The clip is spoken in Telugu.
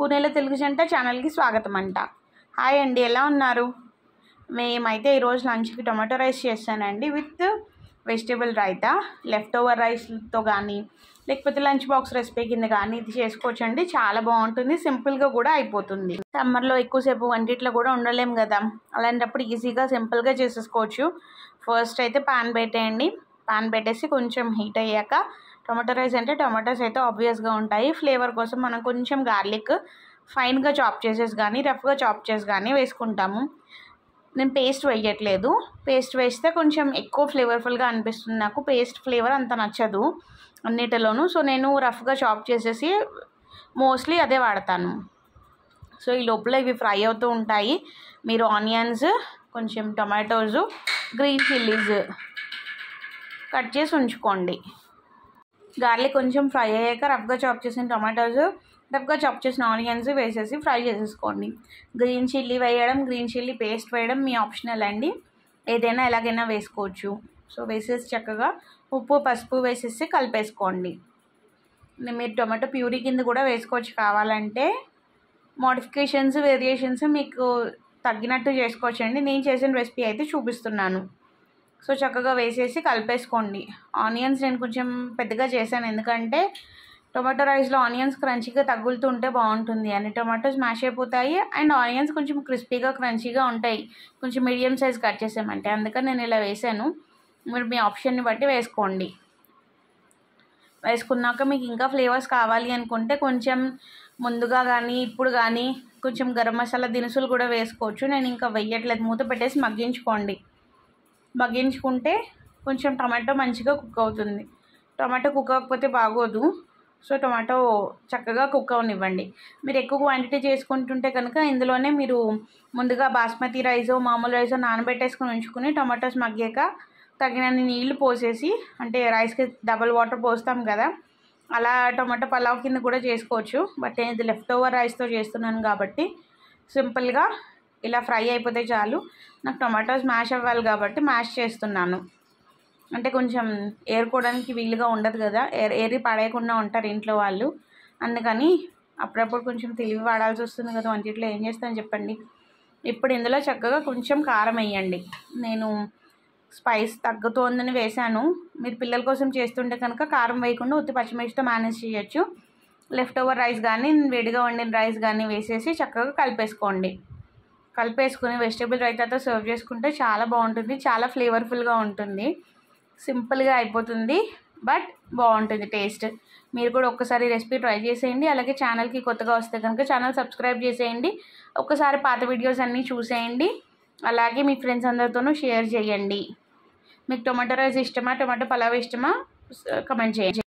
పూణేలో తెలుగు జంట ఛానల్కి స్వాగతం అంట హాయ్ అండి ఎలా ఉన్నారు మేమైతే ఈరోజు లంచ్కి టొమాటో రైస్ చేస్తానండి with vegetable raita left over రైస్తో కానీ లేకపోతే లంచ్ బాక్స్ రెసిపీ కింద కానీ ఇది చేసుకోవచ్చండి చాలా బాగుంటుంది సింపుల్గా కూడా అయిపోతుంది సమ్మర్లో ఎక్కువసేపు వంటిట్లో కూడా ఉండలేము కదా అలాంటప్పుడు ఈజీగా సింపుల్గా చేసేసుకోవచ్చు ఫస్ట్ అయితే పాన్ పెట్టేయండి పాన్ పెట్టేసి కొంచెం హీట్ అయ్యాక టొమాటో రైస్ అంటే టొమాటోస్ అయితే ఆబ్వియస్గా ఉంటాయి ఫ్లేవర్ కోసం మనం కొంచెం గార్లిక్ ఫైన్గా చాప్ చేసేసి కానీ రఫ్గా చాప్ చేసి కానీ వేసుకుంటాము నేను పేస్ట్ వేయట్లేదు పేస్ట్ వేస్తే కొంచెం ఎక్కువ ఫ్లేవర్ఫుల్గా అనిపిస్తుంది నాకు పేస్ట్ ఫ్లేవర్ అంత నచ్చదు అన్నిటిలోనూ సో నేను రఫ్గా చాప్ చేసేసి మోస్ట్లీ అదే వాడతాను సో ఈ లోపల ఇవి ఫ్రై అవుతూ ఉంటాయి మీరు ఆనియన్స్ కొంచెం టొమాటోస్ గ్రీన్ చిల్లీస్ కట్ చేసి ఉంచుకోండి గార్లిక్ కొంచెం ఫ్రై అయ్యాక రఫ్గా చాప్ చేసిన టొమాటోస్ రఫ్గా చాప్ చేసిన ఆనియన్స్ వేసేసి ఫ్రై చేసేసుకోండి గ్రీన్ చిల్లీ వేయడం గ్రీన్ చిల్లీ పేస్ట్ వేయడం మీ ఆప్షనల్ అండి ఏదైనా ఎలాగైనా వేసుకోవచ్చు సో వేసేసి చక్కగా ఉప్పు పసుపు వేసేసి కలిపేసుకోండి మీరు టొమాటో ప్యూరీ కింద కూడా వేసుకోవచ్చు కావాలంటే మోడిఫికేషన్స్ వేరియేషన్స్ మీకు తగ్గినట్టు చేసుకోవచ్చండి నేను చేసిన రెసిపీ అయితే చూపిస్తున్నాను సో చక్కగా వేసేసి కలిపేసుకోండి ఆనియన్స్ నేను కొంచెం పెద్దగా చేశాను ఎందుకంటే టొమాటో రైస్లో ఆనియన్స్ క్రంచీగా తగులుతుంటే బాగుంటుంది అండ్ టొమాటోస్ మ్యాష్ అయిపోతాయి అండ్ ఆనియన్స్ కొంచెం క్రిస్పీగా క్రంచీగా ఉంటాయి కొంచెం మీడియం సైజ్ కట్ చేసామంటే అందుకని నేను ఇలా వేసాను మీరు మీ ఆప్షన్ని బట్టి వేసుకోండి వేసుకున్నాక మీకు ఇంకా ఫ్లేవర్స్ కావాలి అనుకుంటే కొంచెం ముందుగా కానీ ఇప్పుడు కానీ కొంచెం గరం మసాలా దినుసులు కూడా వేసుకోవచ్చు నేను ఇంకా వెయ్యట్లేదు మూత పెట్టేసి మగ్గించుకోండి మగ్గించుకుంటే కొంచెం టమాటో మంచిగా కుక్ అవుతుంది టమాటో కుక్ అవ్వకపోతే బాగోదు సో టమాటో చక్కగా కుక్ అవనివ్వండి మీరు ఎక్కువ క్వాంటిటీ చేసుకుంటుంటే కనుక ఇందులోనే మీరు ముందుగా బాస్మతి రైస్ మామూలు రైస్ నానబెట్టేసుకుని ఉంచుకుని టమాటోస్ మగ్గాక తగినన్ని నీళ్లు పోసేసి అంటే రైస్కి డబల్ వాటర్ పోస్తాం కదా అలా టమాటో పలావ్ కింద కూడా చేసుకోవచ్చు బట్ నేను ఇది లెఫ్ట్ ఓవర్ రైస్తో చేస్తున్నాను కాబట్టి సింపుల్గా ఇలా ఫ్రై అయిపోతే చాలు నాకు టొమాటోస్ మ్యాష్ అవ్వాలి కాబట్టి మ్యాష్ చేస్తున్నాను అంటే కొంచెం ఏరుకోవడానికి వీలుగా ఉండదు కదా ఏర్ ఏరి పడేయకుండా ఉంటారు ఇంట్లో వాళ్ళు అందుకని అప్పుడప్పుడు కొంచెం తెలివి వాడాల్సి వస్తుంది కదా వంటిట్లో ఏం చేస్తాను చెప్పండి ఇప్పుడు ఇందులో చక్కగా కొంచెం కారం వేయండి నేను స్పైస్ తగ్గుతోందని వేశాను మీరు పిల్లల కోసం చేస్తుంటే కనుక కారం వేయకుండా ఉత్తి పచ్చిమిర్చితో మేనేజ్ చేయొచ్చు లెఫ్ట్ ఓవర్ రైస్ కానీ వేడిగా వండిన రైస్ కానీ వేసేసి చక్కగా కలిపేసుకోండి కలిపేసుకుని వెజిటేబుల్ రైతాతో సర్వ్ చేసుకుంటే చాలా బాగుంటుంది చాలా ఫ్లేవర్ఫుల్గా ఉంటుంది సింపుల్గా అయిపోతుంది బట్ బాగుంటుంది టేస్ట్ మీరు కూడా ఒక్కసారి రెసిపీ ట్రై చేసేయండి అలాగే ఛానల్కి కొత్తగా వస్తే కనుక ఛానల్ సబ్స్క్రైబ్ చేసేయండి ఒక్కసారి పాత వీడియోస్ అన్నీ చూసేయండి అలాగే మీ ఫ్రెండ్స్ అందరితోనూ షేర్ చేయండి మీకు టొమాటో రైస్ ఇష్టమా టొమాటో పలావ్ ఇష్టమా కమెంట్ చేయండి